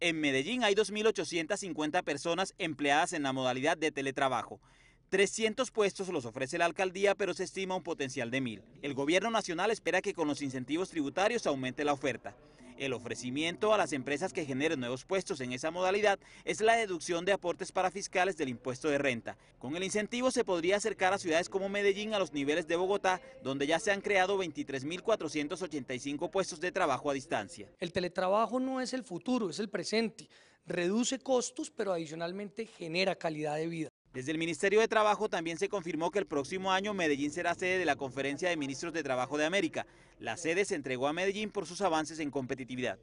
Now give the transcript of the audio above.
En Medellín hay 2.850 personas empleadas en la modalidad de teletrabajo. 300 puestos los ofrece la alcaldía, pero se estima un potencial de 1.000. El gobierno nacional espera que con los incentivos tributarios aumente la oferta. El ofrecimiento a las empresas que generen nuevos puestos en esa modalidad es la deducción de aportes para fiscales del impuesto de renta. Con el incentivo se podría acercar a ciudades como Medellín a los niveles de Bogotá, donde ya se han creado 23.485 puestos de trabajo a distancia. El teletrabajo no es el futuro, es el presente. Reduce costos, pero adicionalmente genera calidad de vida. Desde el Ministerio de Trabajo también se confirmó que el próximo año Medellín será sede de la Conferencia de Ministros de Trabajo de América. La sede se entregó a Medellín por sus avances en competitividad.